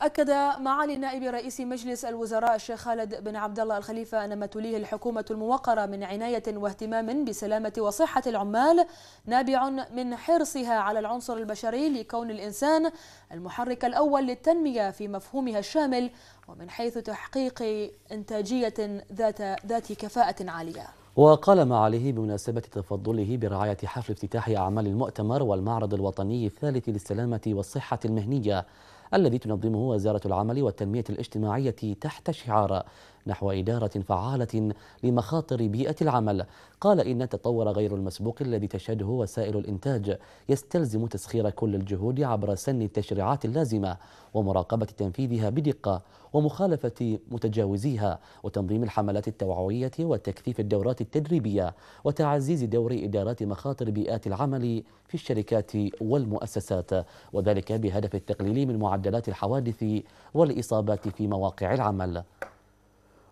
أكد معالي نائب رئيس مجلس الوزراء الشيخ خالد بن عبد الله الخليفة أن ما توليه الحكومة الموقرة من عناية واهتمام بسلامة وصحة العمال نابع من حرصها على العنصر البشري لكون الإنسان المحرك الأول للتنمية في مفهومها الشامل ومن حيث تحقيق إنتاجية ذات ذات كفاءة عالية. وقال معاليه بمناسبة تفضله برعاية حفل افتتاح أعمال المؤتمر والمعرض الوطني الثالث للسلامة والصحة المهنية الذي تنظمه وزارة العمل والتنمية الاجتماعية تحت شعار نحو إدارة فعالة لمخاطر بيئة العمل قال إن التطور غير المسبوق الذي تشهده وسائل الإنتاج يستلزم تسخير كل الجهود عبر سن التشريعات اللازمة ومراقبة تنفيذها بدقة ومخالفة متجاوزيها وتنظيم الحملات التوعوية وتكثيف الدورات التدريبية وتعزيز دور إدارات مخاطر بيئات العمل في الشركات والمؤسسات وذلك بهدف التقليل من معدلات الحوادث والإصابات في مواقع العمل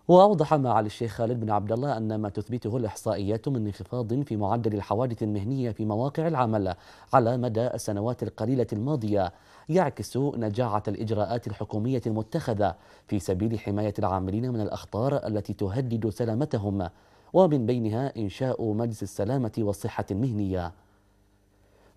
وأوضح معالي الشيخ خالد بن عبد الله أن ما تثبته الإحصائيات من انخفاض في معدل الحوادث المهنية في مواقع العمل على مدى السنوات القليلة الماضية يعكس نجاعة الإجراءات الحكومية المتخذة في سبيل حماية العاملين من الأخطار التي تهدد سلامتهم ومن بينها إنشاء مجلس السلامة والصحة المهنية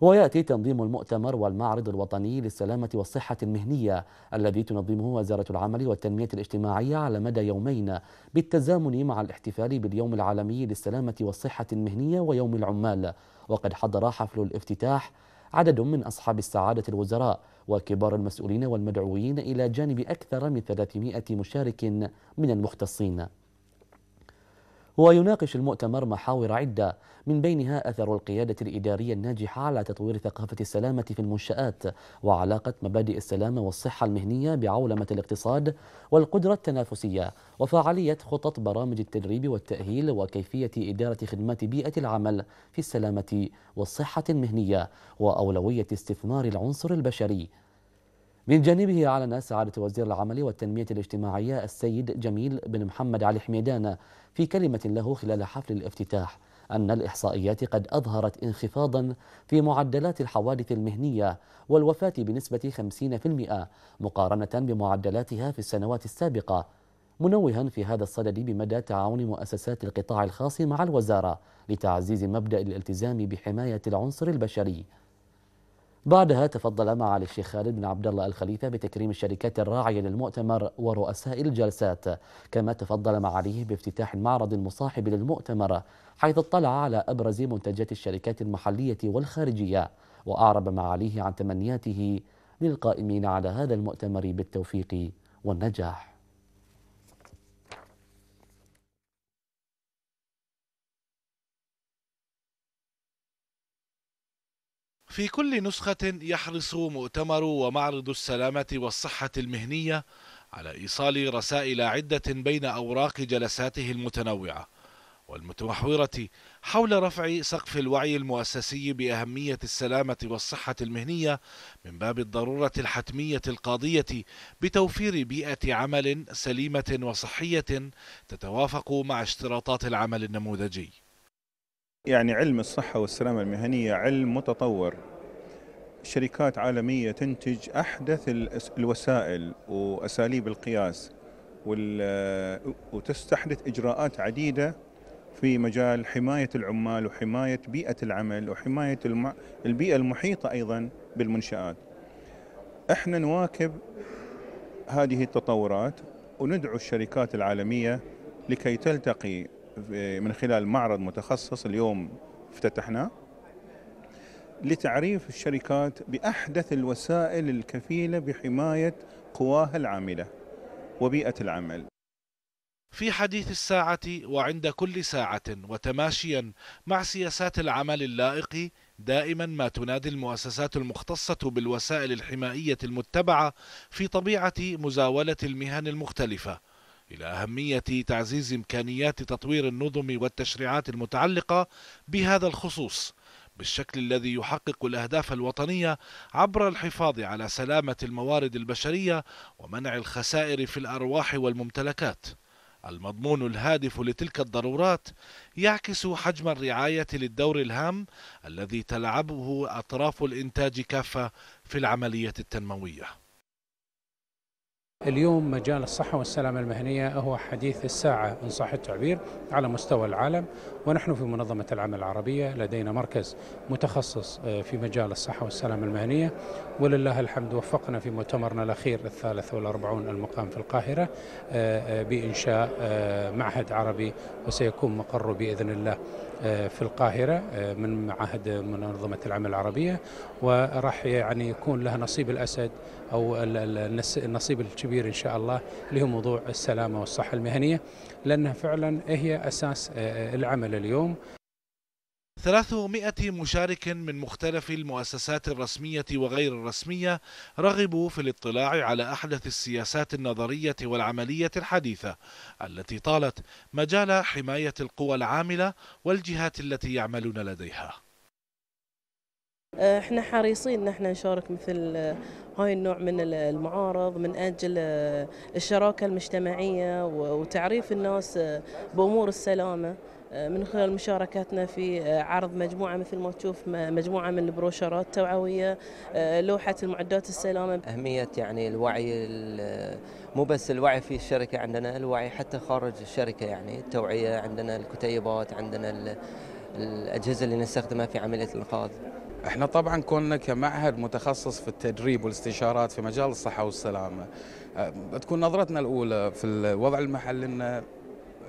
ويأتي تنظيم المؤتمر والمعرض الوطني للسلامة والصحة المهنية الذي تنظمه وزارة العمل والتنمية الاجتماعية على مدى يومين بالتزامن مع الاحتفال باليوم العالمي للسلامة والصحة المهنية ويوم العمال وقد حضر حفل الافتتاح عدد من أصحاب السعادة الوزراء وكبار المسؤولين والمدعوين إلى جانب أكثر من 300 مشارك من المختصين ويناقش المؤتمر محاور عدة من بينها أثر القيادة الإدارية الناجحة على تطوير ثقافة السلامة في المنشآت وعلاقة مبادئ السلامة والصحة المهنية بعولمة الاقتصاد والقدرة التنافسية وفعالية خطط برامج التدريب والتأهيل وكيفية إدارة خدمات بيئة العمل في السلامة والصحة المهنية وأولوية استثمار العنصر البشري من جانبه أعلن سعادة وزير العمل والتنمية الاجتماعية السيد جميل بن محمد علي حميدان في كلمة له خلال حفل الافتتاح أن الإحصائيات قد أظهرت انخفاضا في معدلات الحوادث المهنية والوفاة بنسبة 50% مقارنة بمعدلاتها في السنوات السابقة منوها في هذا الصدد بمدى تعاون مؤسسات القطاع الخاص مع الوزارة لتعزيز مبدأ الالتزام بحماية العنصر البشري بعدها تفضل معالي الشيخ خالد بن عبد الله الخليفة بتكريم الشركات الراعية للمؤتمر ورؤساء الجلسات كما تفضل معاليه بافتتاح المعرض المصاحب للمؤتمر حيث اطلع على أبرز منتجات الشركات المحلية والخارجية وأعرب معاليه عن تمنياته للقائمين على هذا المؤتمر بالتوفيق والنجاح في كل نسخة يحرص مؤتمر ومعرض السلامة والصحة المهنية على إيصال رسائل عدة بين أوراق جلساته المتنوعة والمتمحورة حول رفع سقف الوعي المؤسسي بأهمية السلامة والصحة المهنية من باب الضرورة الحتمية القاضية بتوفير بيئة عمل سليمة وصحية تتوافق مع اشتراطات العمل النموذجي يعني علم الصحة والسلامة المهنية علم متطور شركات عالمية تنتج أحدث الوسائل وأساليب القياس وتستحدث إجراءات عديدة في مجال حماية العمال وحماية بيئة العمل وحماية البيئة المحيطة أيضا بالمنشآت احنا نواكب هذه التطورات وندعو الشركات العالمية لكي تلتقي من خلال معرض متخصص اليوم افتتحناه لتعريف الشركات بأحدث الوسائل الكفيلة بحماية قواها العاملة وبيئة العمل في حديث الساعة وعند كل ساعة وتماشيا مع سياسات العمل اللائق دائما ما تنادي المؤسسات المختصة بالوسائل الحمائية المتبعة في طبيعة مزاولة المهن المختلفة إلى أهمية تعزيز إمكانيات تطوير النظم والتشريعات المتعلقة بهذا الخصوص بالشكل الذي يحقق الأهداف الوطنية عبر الحفاظ على سلامة الموارد البشرية ومنع الخسائر في الأرواح والممتلكات المضمون الهادف لتلك الضرورات يعكس حجم الرعاية للدور الهام الذي تلعبه أطراف الإنتاج كافة في العملية التنموية اليوم مجال الصحة والسلامة المهنية هو حديث الساعة إن صح التعبير على مستوى العالم ونحن في منظمة العمل العربية لدينا مركز متخصص آه، في مجال الصحة والسلامة المهنية ولله الحمد وفقنا في مؤتمرنا الأخير الثالث والأربعون المقام في القاهرة آه، آه، بإنشاء معهد عربي وسيكون مقره بإذن الله آه، في القاهرة آه، من معهد منظمة العمل العربية وراح يعني يكون لها نصيب الأسد أو النصيب الكبير إن شاء الله اللي هو موضوع السلامة والصحة المهنية لأنها فعلا هي أساس آه، العمل اليوم 300 مشارك من مختلف المؤسسات الرسمية وغير الرسمية رغبوا في الاطلاع على أحدث السياسات النظرية والعملية الحديثة التي طالت مجال حماية القوى العاملة والجهات التي يعملون لديها آه، احنا حريصين ان احنا نشارك مثل آه، هاي النوع من المعارض من اجل آه، الشراكه المجتمعيه وتعريف الناس بامور السلامه من خلال مشاركتنا في آه، عرض مجموعة مثل ما تشوف مجموعة من البروشرات توعوية آه، لوحة المعدات السلامة أهمية يعني الوعي آه، مو بس الوعي في الشركة عندنا الوعي حتى خارج الشركة يعني التوعية عندنا الكتيبات عندنا الأجهزة اللي نستخدمها في عملية الإنقاذ احنا طبعا كنا كمعهد متخصص في التدريب والاستشارات في مجال الصحه والسلامه تكون نظرتنا الاولى في الوضع المحلي ان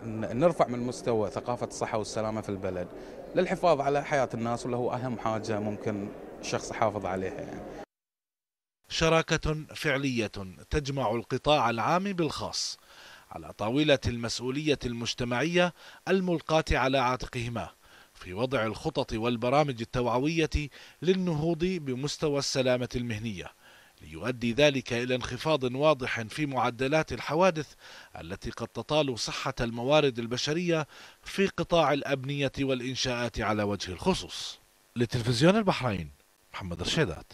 نرفع من مستوى ثقافة الصحة والسلامة في البلد للحفاظ على حياة الناس واللي هو أهم حاجة ممكن الشخص يحافظ عليها يعني. شراكة فعلية تجمع القطاع العام بالخاص على طاولة المسؤولية المجتمعية الملقاة على عاتقهما في وضع الخطط والبرامج التوعوية للنهوض بمستوى السلامة المهنية ليؤدي ذلك إلى انخفاض واضح في معدلات الحوادث التي قد تطال صحة الموارد البشرية في قطاع الأبنية والإنشاءات على وجه الخصوص لتلفزيون البحرين محمد رشيدات